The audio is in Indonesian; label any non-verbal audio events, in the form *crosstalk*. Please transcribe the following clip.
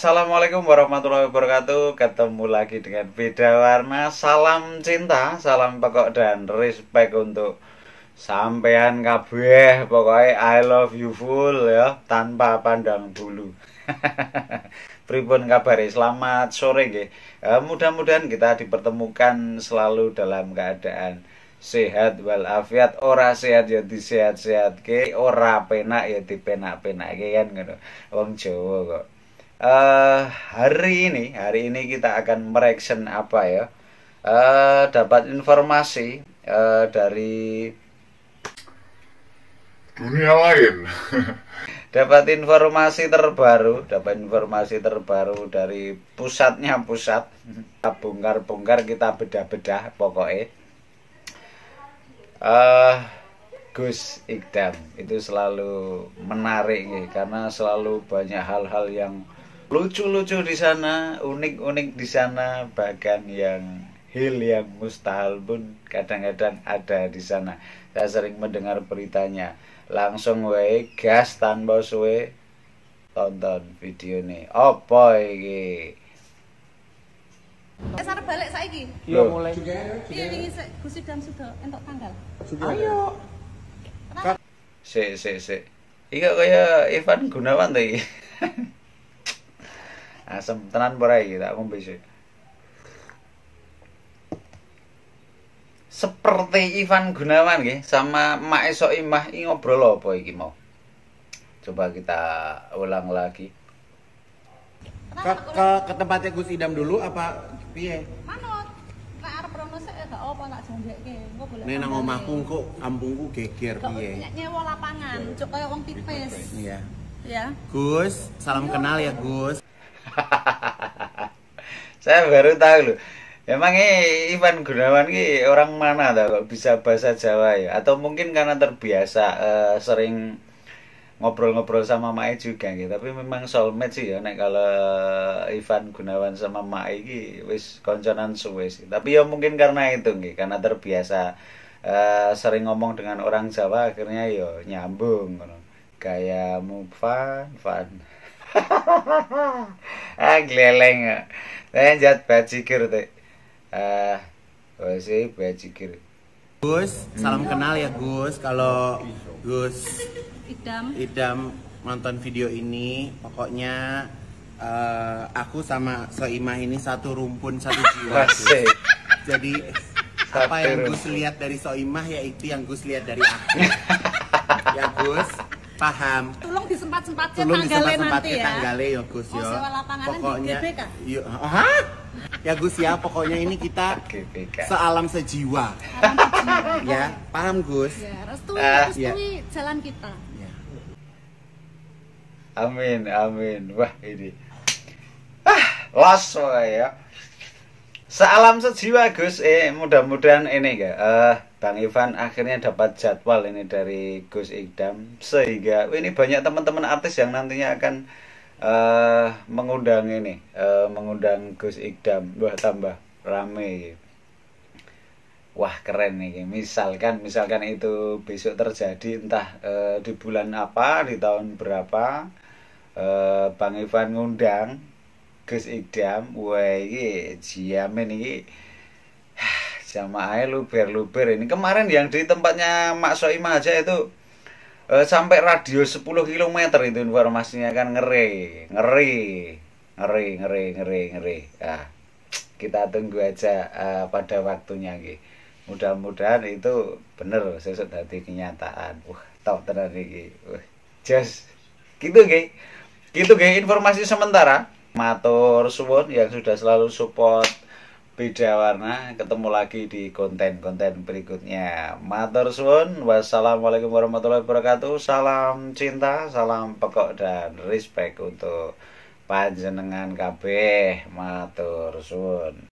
Assalamualaikum warahmatullahi wabarakatuh Ketemu lagi dengan Beda Warna Salam cinta, salam pokok dan respect untuk Sampean kabeh Pokoknya I love you full ya Tanpa pandang bulu Tribun *laughs* kabar selamat sore nggih. Eh, mudah-mudahan kita dipertemukan selalu dalam keadaan sehat walafiat ora sehat ya disehat-sehat ke ora penak ya dipenak-penak kan ngono wong Jawa kok uh, hari ini hari ini kita akan mereaction apa ya uh, dapat informasi uh, dari dunia lain *laughs* dapat informasi terbaru dapat informasi terbaru dari pusatnya pusat kita bongkar-bongkar kita bedah-bedah pokoknya uh, Gus Ikdam itu selalu menarik ya, karena selalu banyak hal-hal yang lucu-lucu di sana, unik-unik di sana, bahkan yang hil yang mustahil pun kadang-kadang ada di sana. Saya sering mendengar beritanya. Langsung wae gas tanpa suwe tonton video ini. Apa iki? Eh sarap balik saiki. Iya mulai. Ya, iya wingi ya. Gusti dan sudah entuk tanggal. Ayo. Ya. Sik sik sik. Iki kaya Ivan Gunawan tadi. *laughs* Asem tenan berai kita tak sih. Seperti Ivan Gunawan nggih sama Mak Esok Imah ini ngobrol apa iki mau? Coba kita ulang lagi. Ke, ke, ke tempatnya Gus Idam dulu apa piye? Nih nang omahku kok kampungku geger piye. Nyewa lapangan, iya. cuk kaya wong tipis. Iya. Ya. Gus, salam kenal ya Gus. *laughs* saya baru tahu loh Emangnya Ivan Gunawan ini orang mana tau bisa bahasa Jawa ya? Atau mungkin karena terbiasa uh, sering ngobrol-ngobrol sama Mae juga gitu. Tapi memang soulmate sih ya nek kalau eh, Ivan Gunawan sama Mae ki wis konconan suwe sih. Tapi ya mungkin karena itu gitu, karena terbiasa uh, sering ngomong dengan orang Jawa akhirnya yo ya nyambung Kayak Mufan, fan. *laughs* ah geleleng saya eh, jat bajikir teh ah uh, sih eh, bajikir Gus salam kenal ya Gus kalau Gus Idam Idam nonton video ini pokoknya uh, aku sama Soimah ini satu rumpun satu jiwa jadi apa yang Gus lihat dari Soimah ya itu yang Gus lihat dari aku *laughs* ya Gus paham tolong disempat sempat tolong tanggalnya sempat nanti ya tanggalnya ya Gus ya oh, di pokoknya yuk ha? ya Gus ya pokoknya ini kita sealam sejiwa *laughs* ya paham Gus ya restui ah, ya. restui ya. jalan kita ya. amin amin wah ini ah los ya sealam sejiwa Gus eh mudah-mudahan ini ya eh, Bang Ivan akhirnya dapat jadwal ini dari Gus Iqdam sehingga ini banyak teman-teman artis yang nantinya akan uh, mengundang ini uh, mengundang Gus Iqdam buat tambah rame wah keren nih misalkan misalkan itu besok terjadi entah uh, di bulan apa di tahun berapa uh, Bang Ivan ngundang Gus Iqdam wah ini jamin ini sama air luber-luber ini kemarin yang di tempatnya Mak Soima aja itu e, sampai radio 10 km itu informasinya kan ngeri ngeri ngeri ngeri ngeri ngeri nah, kita tunggu aja e, pada waktunya gitu mudah-mudahan itu bener sesudah di kenyataan wah top tenar ini wah just gitu gih gitu gih informasi sementara matur suwon yang sudah selalu support beda warna ketemu lagi di konten-konten berikutnya matur suwun wassalamualaikum warahmatullahi wabarakatuh salam cinta salam pekok dan respect untuk panjenengan kabeh matur suwun